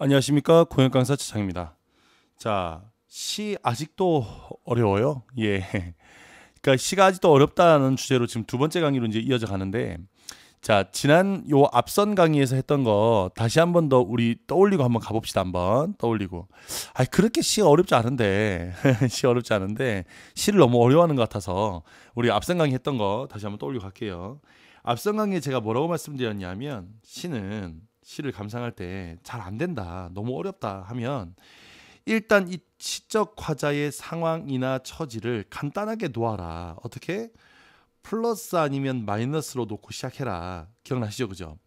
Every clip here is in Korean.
안녕하십니까 공연 강사 차창입니다. 자, 시 아직도 어려워요. 예. 그러니까 시가 아직도 어렵다는 주제로 지금 두 번째 강의로 이제 이어져 가는데 자, 지난 요 앞선 강의에서 했던 거 다시 한 번 더 우리 떠올리고 한번 가 봅시다. 한번 떠올리고. 아, 그렇게 시 어렵지 않은데. 시 어렵지 않은데 시를 너무 어려워하는 것 같아서 우리 앞선 강의 했던 거 다시 한번 떠올리고 갈게요. 앞선 강의에 제가 뭐라고 말씀드렸냐면 시는 시를 감상할 때 잘 안 된다, 너무 어렵다 하면 일단 이 시적 화자의 상황이나 처지를 간단하게 놓아라. 어떻게? 플러스 아니면 마이너스로 놓고 시작해라. 기억나시죠? 그죠?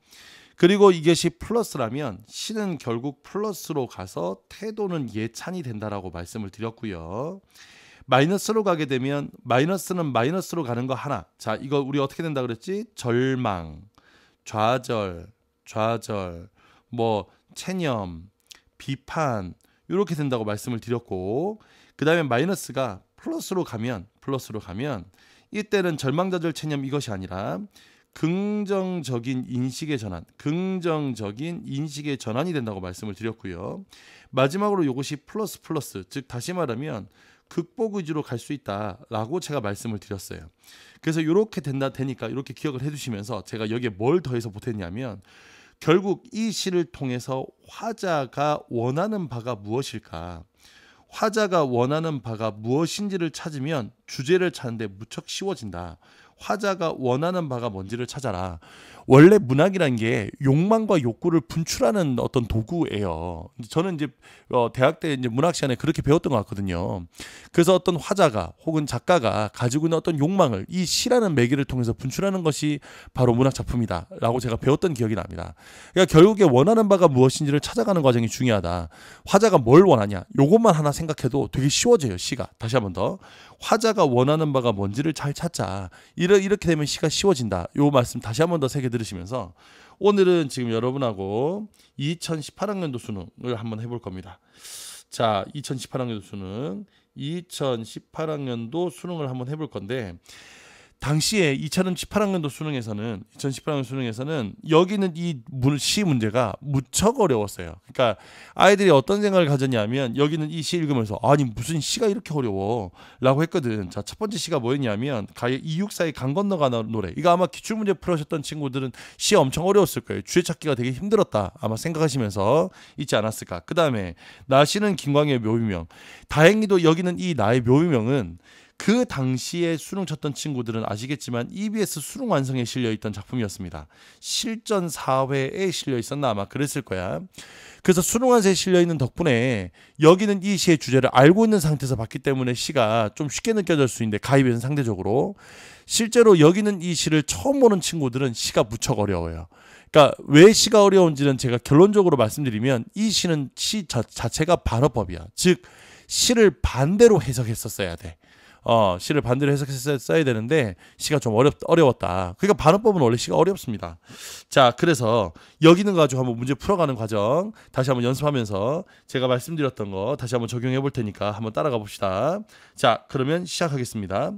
그리고 이것이 플러스라면 시는 결국 플러스로 가서 태도는 예찬이 된다라고 말씀을 드렸고요. 마이너스로 가게 되면 마이너스는 마이너스로 가는 거 하나. 자, 이거 우리 어떻게 된다 그랬지? 절망, 좌절, 좌절, 뭐 체념, 비판 이렇게 된다고 말씀을 드렸고 그다음에 마이너스가 플러스로 가면 플러스로 가면 이때는 절망자절 체념 이것이 아니라 긍정적인 인식의 전환, 긍정적인 인식의 전환이 된다고 말씀을 드렸고요. 마지막으로 이것이 플러스 플러스, 즉 다시 말하면 극복 의지로갈 수 있다라고 제가 말씀을 드렸어요. 그래서 이렇게 된다 되니까 이렇게 기억을 해주시면서 제가 여기에 뭘 더해서 보탰냐면 결국 이 시를 통해서 화자가 원하는 바가 무엇일까? 화자가 원하는 바가 무엇인지를 찾으면 주제를 찾는데 무척 쉬워진다. 화자가 원하는 바가 뭔지를 찾아라. 원래 문학이란 게 욕망과 욕구를 분출하는 어떤 도구예요. 저는 이제 어, 대학 때 이제 문학 시간에 그렇게 배웠던 것 같거든요. 그래서 어떤 화자가 혹은 작가가 가지고 있는 어떤 욕망을 이 시라는 매개를 통해서 분출하는 것이 바로 문학 작품이다라고 제가 배웠던 기억이 납니다. 그러니까 결국에 원하는 바가 무엇인지를 찾아가는 과정이 중요하다. 화자가 뭘 원하냐? 요것만 하나 생각해도 되게 쉬워져요, 시가. 다시 한 번 더. 화자가 원하는 바가 뭔지를 잘 찾자. 이러, 이렇게 되면 시가 쉬워진다. 요 말씀 다시 한 번더 새겨 들으시면서 오늘은 지금 여러분하고 2018학년도 수능을 한번 해볼 겁니다. 자, 2018학년도 수능, 2018학년도 수능을 한번 해볼 건데 당시에 2018학년도 수능에서는 2018학년 수능에서는 여기는 이 시 문제가 무척 어려웠어요. 그러니까 아이들이 어떤 생각을 가졌냐면 여기는 이 시 읽으면서 아니 무슨 시가 이렇게 어려워라고 했거든. 자 첫 번째 시가 뭐였냐면 가의 이육사의 강 건너가 노래. 이거 아마 기출 문제 풀으셨던 친구들은 시 엄청 어려웠을 거예요. 주제 찾기가 되게 힘들었다 아마 생각하시면서 있지 않았을까. 그 다음에 나시는 김광의 묘비명. 다행히도 여기는 이 나의 묘비명은 그 당시에 수능 쳤던 친구들은 아시겠지만 EBS 수능 완성에 실려 있던 작품이었습니다. 실전 사회에 실려 있었나 아마 그랬을 거야. 그래서 수능 완성에 실려 있는 덕분에 여기는 이 시의 주제를 알고 있는 상태에서 봤기 때문에 시가 좀 쉽게 느껴질 수 있는데 가입에는 상대적으로 실제로 여기는 이 시를 처음 보는 친구들은 시가 무척 어려워요. 그러니까 왜 시가 어려운지는 제가 결론적으로 말씀드리면 이 시는 시 자체가 반어법이야. 즉 시를 반대로 해석했었어야 돼. 어, 시를 반대로 해석해서 써야 되는데 시가 좀 어렵 어려웠다. 그러니까 반음법은 원래 시가 어렵습니다. 자, 그래서 여기는 가지고 한번 문제 풀어가는 과정 다시 한번 연습하면서 제가 말씀드렸던 거 다시 한번 적용해 볼 테니까 한번 따라가 봅시다. 자, 그러면 시작하겠습니다.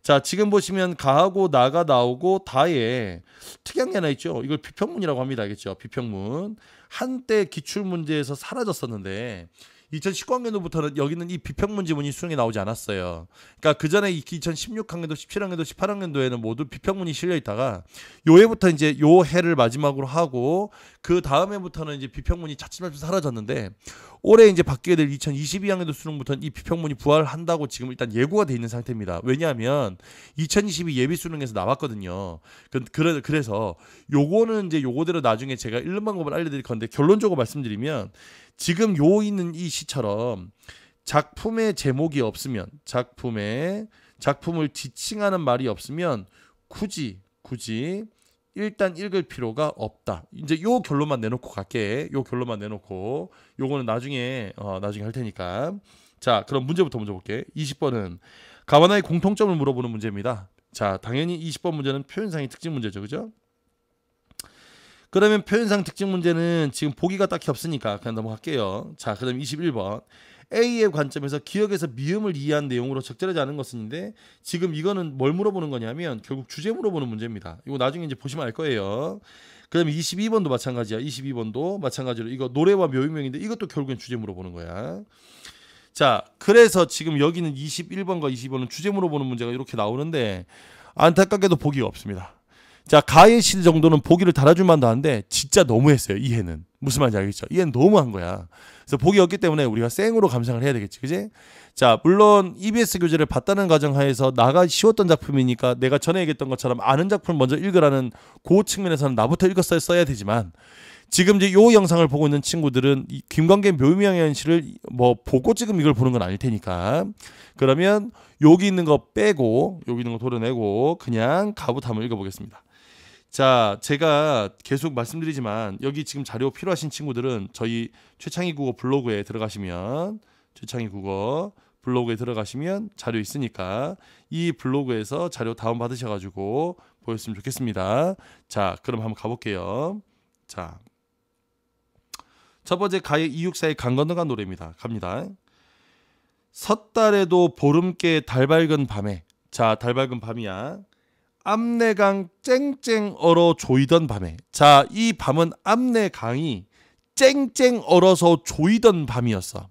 자, 지금 보시면 가하고 나가 나오고 다에 특이한 게 하나 있죠. 이걸 비평문이라고 합니다. 알겠죠? 비평문. 한때 기출 문제에서 사라졌었는데 2019학년도부터는 여기는 이 비평문지문이 수능에 나오지 않았어요. 그러니까 그 전에 2016학년도, 17학년도, 18학년도에는 모두 비평문이 실려 있다가 요 해부터 이제 요 해를 마지막으로 하고 그 다음 해부터는 이제 비평문이 차츰차츰 사라졌는데 올해 이제 바뀌게 될 2022학년도 수능부터는 이 비평문이 부활한다고 지금 일단 예고가 돼 있는 상태입니다. 왜냐하면 2022 예비 수능에서 나왔거든요. 그, 그 래서 요거는 이제 요거대로 나중에 제가 읽는 방법을 알려드릴 건데 결론적으로 말씀드리면 지금 요 있는 이 시처럼 작품의 제목이 없으면 작품의 작품을 지칭하는 말이 없으면 굳이 굳이 일단 읽을 필요가 없다. 이제 요 결론만 내놓고 갈게. 요 결론만 내놓고 요거는 나중에 어, 나중에 할 테니까. 자, 그럼 문제부터 먼저 볼게. 20번은 가와나의 공통점을 물어보는 문제입니다. 자, 당연히 20번 문제는 표현상의 특징 문제죠. 그죠? 그러면 표현상 특징 문제는 지금 보기가 딱히 없으니까 그냥 넘어갈게요. 자, 그다음 21번. A의 관점에서 기억에서 미음을 이해한 내용으로 적절하지 않은 것인데 지금 이거는 뭘 물어보는 거냐면 결국 주제 물어보는 문제입니다. 이거 나중에 이제 보시면 알 거예요. 그다음에 22번도 마찬가지야. 22번도 마찬가지로 이거 노래와 묘유명인데 이것도 결국엔 주제 물어보는 거야. 자, 그래서 지금 여기는 21번과 22번은 주제 물어보는 문제가 이렇게 나오는데 안타깝게도 보기가 없습니다. 자 가해실 정도는 보기를 달아줄 만도 는데 진짜 너무했어요 이해는 무슨 말인지 알겠죠 이해는 너무한 거야 그래서 보기없기 때문에 우리가 생으로 감상을 해야 되겠지 그지 자 물론 EBS 교재를 봤다는 가정하에서 나가 쉬웠던 작품이니까 내가 전에 얘기했던 것처럼 아는 작품을 먼저 읽으라는 고 측면에서는 나부터 읽었어야 써야 되지만 지금 이제 요 영상을 보고 있는 친구들은 이김광계 묘미의 현실을 뭐 보고 지금 이걸 보는 건 아닐 테니까 그러면 여기 있는 거 빼고 여기 있는 거 도려내고 그냥 가부 한번 읽어보겠습니다. 자, 제가 계속 말씀드리지만 여기 지금 자료 필요하신 친구들은 저희 최창희 국어 블로그에 들어가시면 최창희 국어 블로그에 들어가시면 자료 있으니까 이 블로그에서 자료 다운 받으셔 가지고 보였으면 좋겠습니다. 자, 그럼 한번 가 볼게요. 자. 첫 번째 가의 이육사의 강 건너가 노래입니다. 갑니다. 섣달에도 보름께 달 밝은 밤에 자, 달 밝은 밤이야. 암내강 쨍쨍 얼어 조이던 밤에 자 이 밤은 암내강이 쨍쨍 얼어서 조이던 밤이었어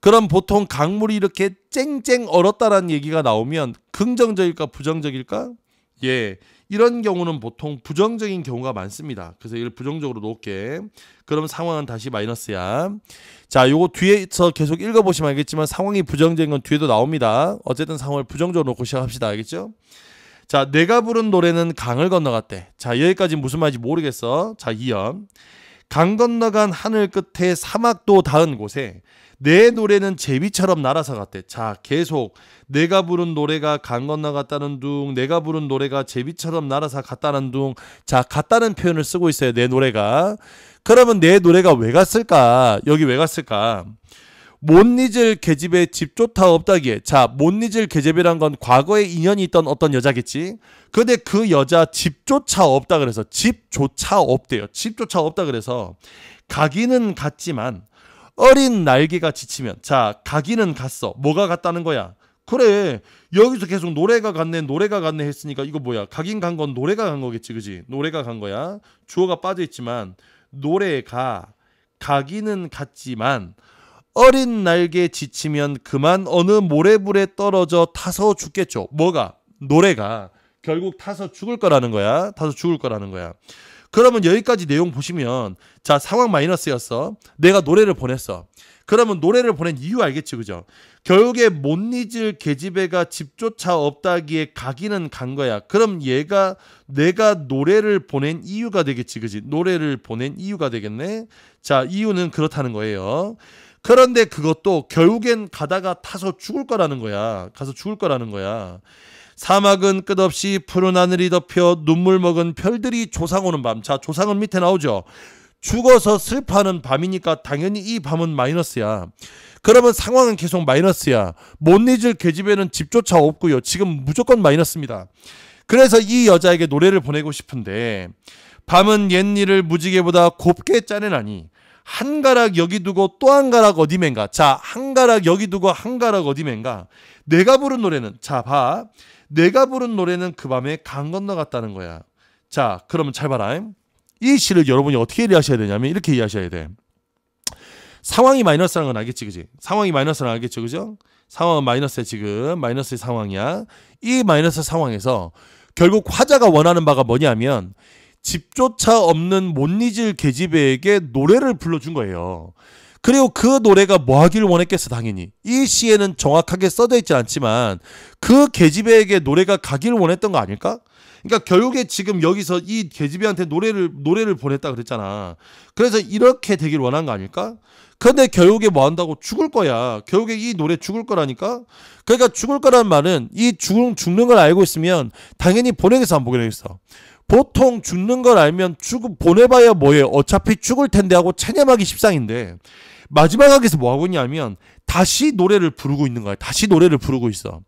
그럼 보통 강물이 이렇게 쨍쨍 얼었다라는 얘기가 나오면 긍정적일까 부정적일까 예 이런 경우는 보통 부정적인 경우가 많습니다 그래서 이걸 부정적으로 놓을게 그럼 상황은 다시 마이너스야 자 요거 뒤에서 계속 읽어보시면 알겠지만 상황이 부정적인 건 뒤에도 나옵니다 어쨌든 상황을 부정적으로 놓고 시작합시다 알겠죠 자, 내가 부른 노래는 강을 건너갔대. 자, 여기까지 무슨 말인지 모르겠어. 자, 이연강 건너간 하늘 끝에 사막도 닿은 곳에 내 노래는 제비처럼 날아서 갔대. 자, 계속 내가 부른 노래가 강 건너갔다는 둥, 내가 부른 노래가 제비처럼 날아서 갔다는 둥. 자, 갔다는 표현을 쓰고 있어요. 내 노래가. 그러면 내 노래가 왜 갔을까? 여기 왜 갔을까? 못 잊을 계집애 집조다 없다기에 자못 잊을 계집애란 건 과거에 인연이 있던 어떤 여자겠지 근데 그 여자 집조차 없다 그래서 집조차 없대요 집조차 없다 그래서 가기는 갔지만 어린 날개가 지치면 자 가기는 갔어 뭐가 갔다는 거야 그래 여기서 계속 노래가 갔네 노래가 갔네 했으니까 이거 뭐야 가긴 간 건 노래가 간 거겠지 그지 노래가 간 거야 주어가 빠져있지만 노래가 가기는 갔지만 어린 날개 지치면 그만 어느 모래불에 떨어져 타서 죽겠죠. 뭐가? 노래가 결국 타서 죽을 거라는 거야. 타서 죽을 거라는 거야. 그러면 여기까지 내용 보시면 자 상황 마이너스였어. 내가 노래를 보냈어. 그러면 노래를 보낸 이유 알겠지 그죠? 결국에 못 잊을 계집애가 집조차 없다기에 가기는 간 거야. 그럼 얘가 내가 노래를 보낸 이유가 되겠지 그지? 노래를 보낸 이유가 되겠네. 자 이유는 그렇다는 거예요. 그런데 그것도 결국엔 가다가 타서 죽을 거라는 거야. 가서 죽을 거라는 거야. 사막은 끝없이 푸른 하늘이 덮여 눈물 먹은 별들이 조상오는 밤. 자, 조상은 밑에 나오죠. 죽어서 슬퍼하는 밤이니까 당연히 이 밤은 마이너스야. 그러면 상황은 계속 마이너스야. 못 잊을 계집애는 집조차 없고요. 지금 무조건 마이너스입니다. 그래서 이 여자에게 노래를 보내고 싶은데 밤은 옛 일을 무지개보다 곱게 짜내나니 한 가락 여기 두고 또 한 가락 어디맨가. 자, 한 가락 여기 두고 한 가락 어디맨가. 내가 부른 노래는 자, 봐. 내가 부른 노래는 그 밤에 강 건너갔다는 거야. 자, 그러면 잘 봐라. 이 시를 여러분이 어떻게 이해하셔야 되냐면 이렇게 이해하셔야 돼. 상황이 마이너스라는 건 알겠지, 그지? 상황이 마이너스라는 알겠지, 그죠? 상황은 마이너스야, 지금. 마이너스의 상황이야. 이 마이너스 상황에서 결국 화자가 원하는 바가 뭐냐면 집조차 없는 못 잊을 계집애에게 노래를 불러준 거예요. 그리고 그 노래가 뭐 하길 원했겠어 당연히 이 시에는 정확하게 써져 있지 않지만 그 계집애에게 노래가 가길 원했던 거 아닐까? 그러니까 결국에 지금 여기서 이 계집애한테 노래를 노래를 보냈다 그랬잖아. 그래서 이렇게 되길 원한 거 아닐까? 근데 결국에 뭐 한다고 죽을 거야. 결국에 이 노래 죽을 거라니까. 그러니까 죽을 거란 말은 이 죽, 는걸 알고 있으면 당연히 본행에서 안 보게 되겠어. 보통 죽는 걸 알면 죽 보내봐야 뭐해 어차피 죽을 텐데 하고 체념하기 십상인데 마지막에서 뭐 하고 있냐면 다시 노래를 부르고 있는 거야. 다시 노래를 부르고 있어.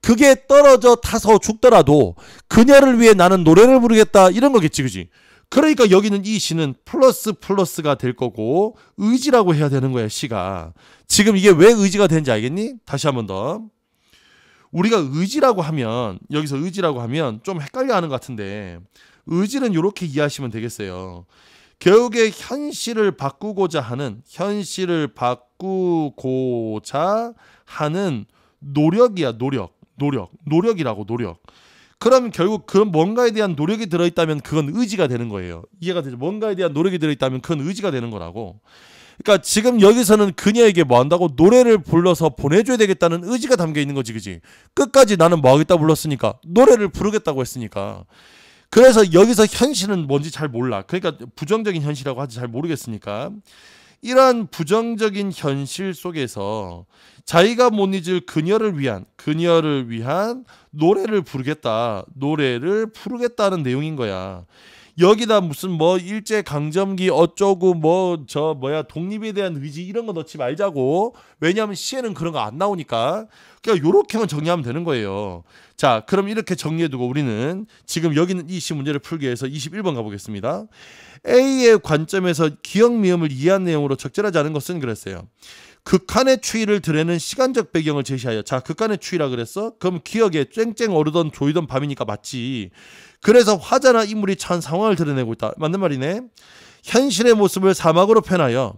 그게 떨어져 타서 죽더라도 그녀를 위해 나는 노래를 부르겠다 이런 거겠지, 그지? 그러니까 여기는 이 시는 플러스 플러스가 될 거고 의지라고 해야 되는 거야, 시가. 지금 이게 왜 의지가 되는지 알겠니? 다시 한 번 더. 우리가 의지라고 하면 여기서 의지라고 하면 좀 헷갈려하는 것 같은데 의지는 이렇게 이해하시면 되겠어요. 결국에 현실을 바꾸고자 하는 현실을 바꾸고자 하는 노력이야 노력 노력 노력이라고 노력 그럼 결국 그 뭔가에 대한 노력이 들어있다면 그건 의지가 되는 거예요 이해가 되죠 뭔가에 대한 노력이 들어있다면 그건 의지가 되는 거라고 그러니까 지금 여기서는 그녀에게 뭐 한다고 노래를 불러서 보내줘야 되겠다는 의지가 담겨 있는 거지, 그지? 끝까지 나는 뭐 하겠다 불렀으니까 노래를 부르겠다고 했으니까. 그래서 여기서 현실은 뭔지 잘 몰라. 그러니까 부정적인 현실이라고 하지 잘 모르겠으니까. 이러한 부정적인 현실 속에서 자기가 못 잊을 그녀를 위한 그녀를 위한 노래를 부르겠다 노래를 부르겠다는 내용인 거야 여기다 무슨 뭐 일제 강점기 어쩌고 뭐 저 뭐야 독립에 대한 의지 이런 거 넣지 말자고. 왜냐하면 시에는 그런 거 안 나오니까. 그러니까 요렇게만 정리하면 되는 거예요. 자, 그럼 이렇게 정리해두고 우리는 지금 여기는 이 시 문제를 풀기 위해서 21번 가보겠습니다. A의 관점에서 기억 미음을 이해한 내용으로 적절하지 않은 것은 그랬어요. 극한의 추위를 드러내는 시간적 배경을 제시하여 자 극한의 추위라 그랬어? 그럼 기억에 쨍쨍 오르던 조이던 밤이니까 맞지 그래서 화자나 인물이 찬 상황을 드러내고 있다 맞는 말이네 현실의 모습을 사막으로 표현하여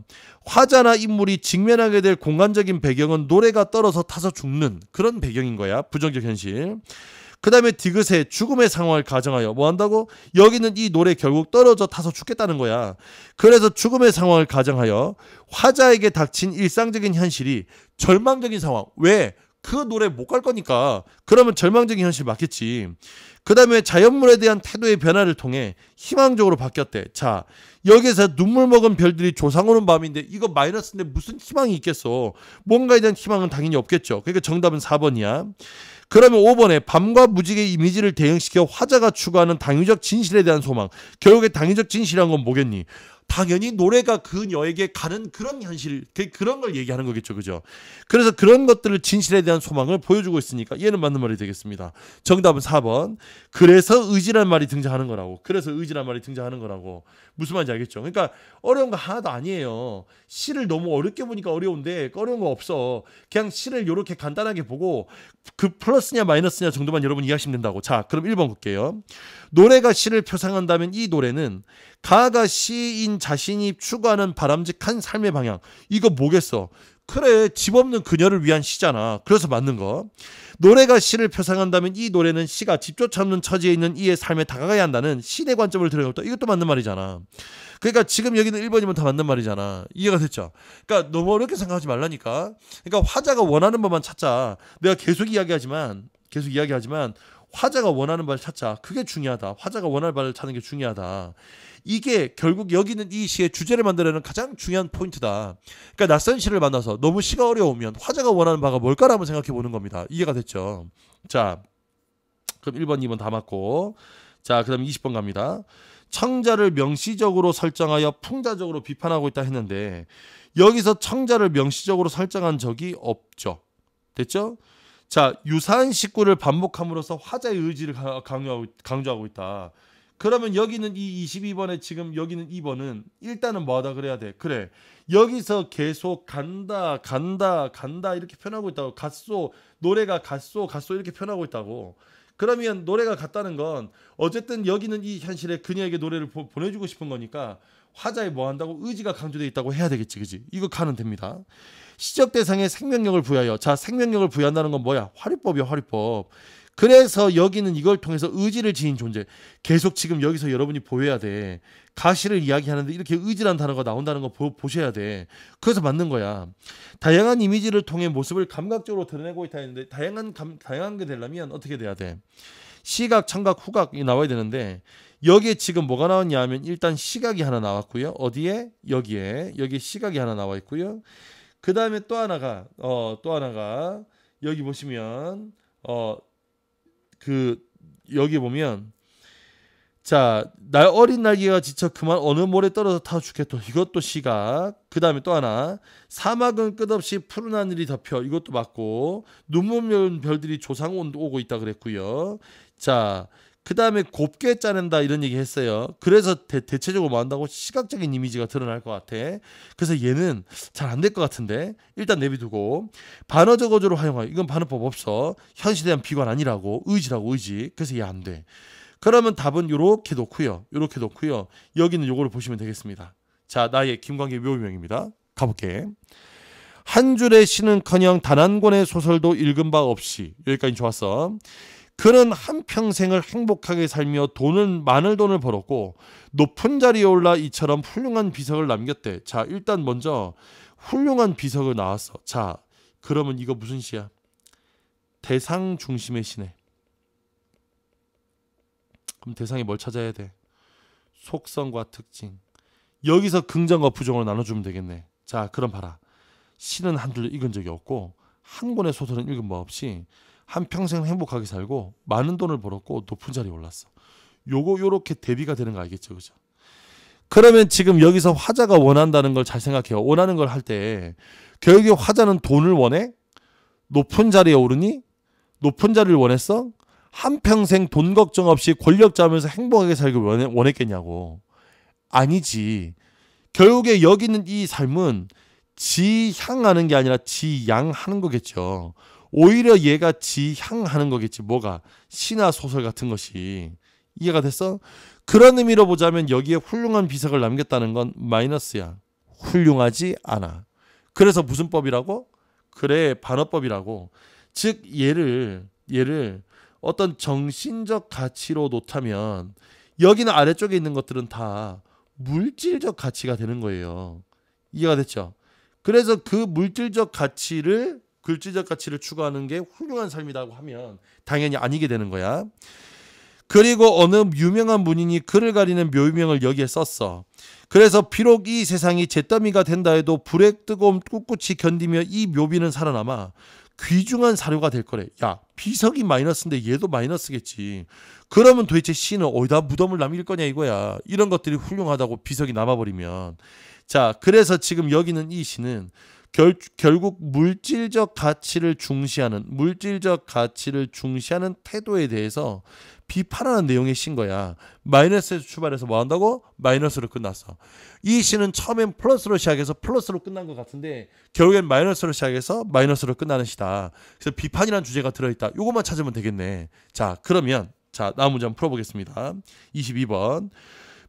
화자나 인물이 직면하게 될 공간적인 배경은 노래가 떨어서 타서 죽는 그런 배경인 거야 부정적 현실 그 다음에 디귿의 죽음의 상황을 가정하여 뭐 한다고? 여기는 이 노래 결국 떨어져 타서 죽겠다는 거야. 그래서 죽음의 상황을 가정하여 화자에게 닥친 일상적인 현실이 절망적인 상황. 왜? 그 노래 못 갈 거니까. 그러면 절망적인 현실 맞겠지. 그 다음에 자연물에 대한 태도의 변화를 통해 희망적으로 바뀌었대. 자, 여기에서 눈물 먹은 별들이 조상 오는 밤인데 이거 마이너스인데 무슨 희망이 있겠어. 뭔가에 대한 희망은 당연히 없겠죠. 그러니까 정답은 4번이야. 그러면 5번에 밤과 무지개 이미지를 대응시켜 화자가 추구하는 당위적 진실에 대한 소망. 결국에 당위적 진실이란 건 뭐겠니? 당연히 노래가 그녀에게 가는 그런 현실, 그, 그런 걸 얘기하는 거겠죠. 그죠? 그래서 그런 것들을 진실에 대한 소망을 보여주고 있으니까 얘는 맞는 말이 되겠습니다. 정답은 4번. 그래서 의지란 말이 등장하는 거라고. 그래서 의지란 말이 등장하는 거라고. 무슨 말인지 알겠죠? 그러니까 어려운 거 하나도 아니에요. 시를 너무 어렵게 보니까 어려운데 어려운 거 없어. 그냥 시를 이렇게 간단하게 보고 그 플러스냐 마이너스냐 정도만 여러분 이해하시면 된다고. 자, 그럼 1번 볼게요. 노래가 시를 표상한다면 이 노래는 가다 시인 자신이 추구하는 바람직한 삶의 방향. 이거 뭐겠어? 그래, 집 없는 그녀를 위한 시잖아. 그래서 맞는 거. 노래가 시를 표상한다면 이 노래는 시가 집조차 없는 처지에 있는 이의 삶에 다가가야 한다는 시의 관점을 들여다 이것도 맞는 말이잖아. 그러니까 지금 여기는 1번이면 다 맞는 말이잖아. 이해가 됐죠? 그러니까 너무 어렵게 생각하지 말라니까. 그러니까 화자가 원하는 법만 찾자. 내가 계속 이야기하지만 계속 이야기하지만 화자가 원하는 바를 찾자. 그게 중요하다. 화자가 원하는 바를 찾는 게 중요하다. 이게 결국 여기는 이 시의 주제를 만들어내는 가장 중요한 포인트다. 그러니까 낯선 시를 만나서 너무 시가 어려우면 화자가 원하는 바가 뭘까라고 생각해 보는 겁니다. 이해가 됐죠? 자, 그럼 1번, 2번 다 맞고 자, 그 다음에 20번 갑니다. 청자를 명시적으로 설정하여 풍자적으로 비판하고 있다 했는데 여기서 청자를 명시적으로 설정한 적이 없죠. 됐죠? 자 유사한 식구를 반복함으로써 화자의 의지를 강요하고, 강조하고 있다. 그러면 여기는 이 22번에 지금 여기는 2번은 일단은 뭐하다 그래야 돼. 그래. 여기서 계속 간다 간다 간다 이렇게 표현하고 있다고. 갔소 노래가 갔소 갔소 이렇게 표현하고 있다고. 그러면 노래가 같다는 건 어쨌든 여기는 이 현실에 그녀에게 노래를 보, 보, 내주고 싶은 거니까 화자에 뭐 한다고 의지가 강조되어 있다고 해야 되겠지, 그지? 이거 가는 됩니다. 시적 대상에 생명력을 부여하여. 자, 생명력을 부여한다는 건 뭐야? 화리법이야, 화리법. 그래서 여기는 이걸 통해서 의지를 지닌 존재. 계속 지금 여기서 여러분이 보여야 돼. 가시를 이야기하는데 이렇게 의지란 단어가 나온다는 거 보, 셔야 돼. 그래서 맞는 거야. 다양한 이미지를 통해 모습을 감각적으로 드러내고 있다 했는데 다양한 감, 다양한 게 되려면 어떻게 돼야 돼? 시각, 청각, 후각이 나와야 되는데 여기에 지금 뭐가 나왔냐 하면 일단 시각이 하나 나왔고요. 어디에? 여기에. 여기 시각이 하나 나와 있고요. 그 다음에 또 하나가, 어, 또 하나가, 여기 보시면, 어, 그, 여기 보면, 자, 날 어린 날개가 지쳐 그만 어느 모래 떨어져 타 죽겠다. 이것도 시각. 그 다음에 또 하나. 사막은 끝없이 푸른 하늘이 덮여. 이것도 맞고. 눈물 면 별들이 조상 온 오고 있다 그랬고요. 자, 그 다음에 곱게 짜낸다 이런 얘기 했어요. 그래서 대, 체적으로 뭐한다고 시각적인 이미지가 드러날 것 같아. 그래서 얘는 잘 안 될 것 같은데 일단 내비두고 반어 적어조로 활용하여 이건 반어법 없어. 현실에 대한 비관 아니라고 의지라고 의지. 그래서 얘 안 돼. 그러면 답은 요렇게 놓고요. 요렇게 놓고요. 여기는 요거를 보시면 되겠습니다. 자 나의 김광기 묘명입니다. 가볼게. 한 줄의 시는커녕 단 한 권의 소설도 읽은 바 없이 여기까지 좋았어. 그는 한평생을 행복하게 살며 돈을 많은 돈을 벌었고 높은 자리에 올라 이처럼 훌륭한 비석을 남겼대. 자, 일단 먼저 훌륭한 비석을 나왔어. 자, 그러면 이거 무슨 시야? 대상 중심의 시네. 그럼 대상이 뭘 찾아야 돼? 속성과 특징. 여기서 긍정과 부정을 나눠주면 되겠네. 자, 그럼 봐라. 시는 한줄 읽은 적이 없고 한 권의 소설은 읽은 바 없이 한 평생 행복하게 살고 많은 돈을 벌었고 높은 자리에 올랐어. 요거 요렇게 대비가 되는 거 알겠죠, 그죠? 그러면 지금 여기서 화자가 원한다는 걸 잘 생각해요. 원하는 걸 할 때 결국에 화자는 돈을 원해? 높은 자리에 오르니? 높은 자리를 원했어? 한평생 돈 걱정 없이 권력 잡으면서 행복하게 살기 원했겠냐고. 아니지. 결국에 여기 있는 이 삶은 지 향하는 게 아니라 지양하는 거겠죠. 오히려 얘가 지향하는 거겠지 뭐가 신화 소설 같은 것이 이해가 됐어? 그런 의미로 보자면 여기에 훌륭한 비석을 남겼다는 건 마이너스야. 훌륭하지 않아. 그래서 무슨 법이라고? 그래 반어법이라고. 즉 얘를 얘를 어떤 정신적 가치로 놓다면 여기는 아래쪽에 있는 것들은 다 물질적 가치가 되는 거예요. 이해가 됐죠? 그래서 그 물질적 가치를 글지적 가치를 추구하는 게 훌륭한 삶이라고 하면 당연히 아니게 되는 거야. 그리고 어느 유명한 문인이 그를 가리는 묘유명을 여기에 썼어. 그래서 비록 이 세상이 잿더미가 된다 해도 불의 뜨거움 꿋꿋이 견디며 이 묘비는 살아남아 귀중한 사료가 될 거래. 야, 비석이 마이너스인데 얘도 마이너스겠지. 그러면 도대체 씨는 어디다 무덤을 남길 거냐 이거야. 이런 것들이 훌륭하다고 비석이 남아버리면. 자, 그래서 지금 여기는 이 시는 결, 결국 물질적 가치를 중시하는 물질적 가치를 중시하는 태도에 대해서 비판하는 내용의 신 거야. 마이너스에서 출발해서 뭐 한다고? 마이너스로 끝났어. 이 시는 처음엔 플러스로 시작해서 플러스로 끝난 것 같은데 결국엔 마이너스로 시작해서 마이너스로 끝나는 시다. 그래서 비판이라는 주제가 들어있다. 요것만 찾으면 되겠네. 자 그러면 자 다음 문제 한번 풀어보겠습니다. 22번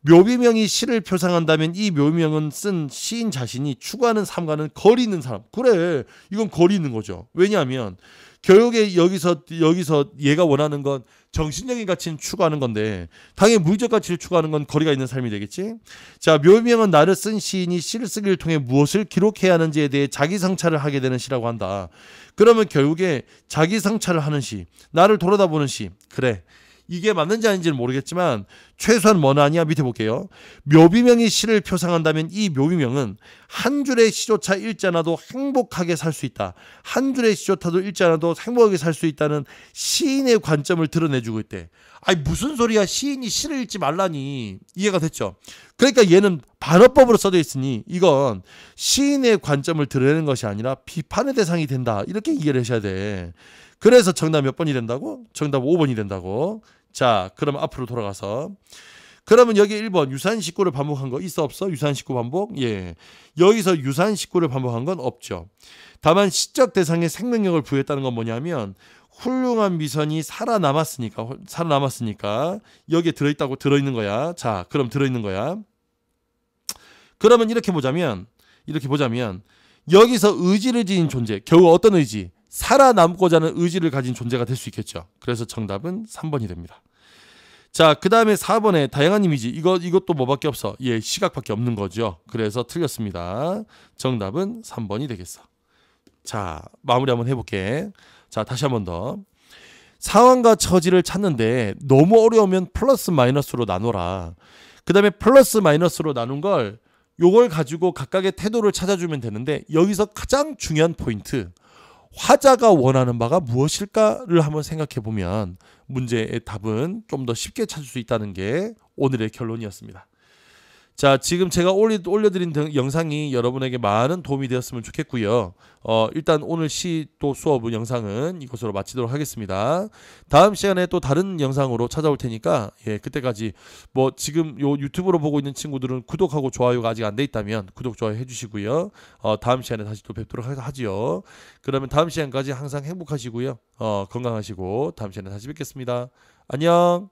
묘비명이 시를 표상한다면 이 묘비명은 쓴 시인 자신이 추구하는 삶과는 거리 있는 사람. 그래. 이건 거리 있는 거죠. 왜냐하면 결국에 여기서 여기서 얘가 원하는 건 정신적인 가치는 추구하는 건데 당연히 물적 가치를 추구하는 건 거리가 있는 삶이 되겠지. 자, 묘비명은 나를 쓴 시인이 시를 쓰기를 통해 무엇을 기록해야 하는지에 대해 자기 성찰을 하게 되는 시라고 한다. 그러면 결국에 자기 성찰을 하는 시, 나를 돌아다보는 시. 그래. 이게 맞는지 아닌지는 모르겠지만 최소한 뭐나 아니야 밑에 볼게요. 묘비명이 시를 표상한다면 이 묘비명은 한 줄의 시조차 읽지 않아도 행복하게 살 수 있다. 한 줄의 시조차도 읽지 않아도 행복하게 살 수 있다는 시인의 관점을 드러내주고 있대. 아니 무슨 소리야 시인이 시를 읽지 말라니 이해가 됐죠. 그러니까 얘는 반어법으로 써져 있으니 이건 시인의 관점을 드러내는 것이 아니라 비판의 대상이 된다. 이렇게 이해를 하셔야 돼. 그래서 정답 몇 번이 된다고? 정답 5번이 된다고. 자, 그럼 앞으로 돌아가서 그러면 여기 1번 유산식구를 반복한 거 있어 없어? 유산식구 반복? 예. 여기서 유산식구를 반복한 건 없죠. 다만 시적 대상에 생명력을 부여했다는 건 뭐냐면 훌륭한 미선이 살아남았으니까 살아남았으니까 여기에 들어있다고 들어있는 거야. 자, 그럼 들어있는 거야. 그러면 이렇게 보자면 이렇게 보자면 여기서 의지를 지닌 존재, 겨우 어떤 의지? 살아남고자 하는 의지를 가진 존재가 될 수 있겠죠. 그래서 정답은 3번이 됩니다. 자, 그 다음에 4번에 다양한 이미지. 이거, 이것도 뭐밖에 없어? 예, 시각밖에 없는 거죠. 그래서 틀렸습니다. 정답은 3번이 되겠어. 자, 마무리 한번 해볼게. 자, 다시 한번 더. 상황과 처지를 찾는데 너무 어려우면 플러스 마이너스로 나눠라. 그 다음에 플러스 마이너스로 나눈 걸 요걸 가지고 각각의 태도를 찾아주면 되는데 여기서 가장 중요한 포인트. 화자가 원하는 바가 무엇일까를 한번 생각해 보면 문제의 답은 좀 더 쉽게 찾을 수 있다는 게 오늘의 결론이었습니다. 자, 지금 제가 올리, 올려드린 영상이 여러분에게 많은 도움이 되었으면 좋겠고요. 어, 일단 오늘 시도 수업 영상은 이것으로 마치도록 하겠습니다. 다음 시간에 또 다른 영상으로 찾아올 테니까 예, 그때까지 뭐 지금 요 유튜브로 보고 있는 친구들은 구독하고 좋아요가 아직 안 돼 있다면 구독 좋아요 해주시고요. 어, 다음 시간에 다시 또 뵙도록 하, 하지요. 그러면 다음 시간까지 항상 행복하시고요. 어, 건강하시고 다음 시간에 다시 뵙겠습니다. 안녕.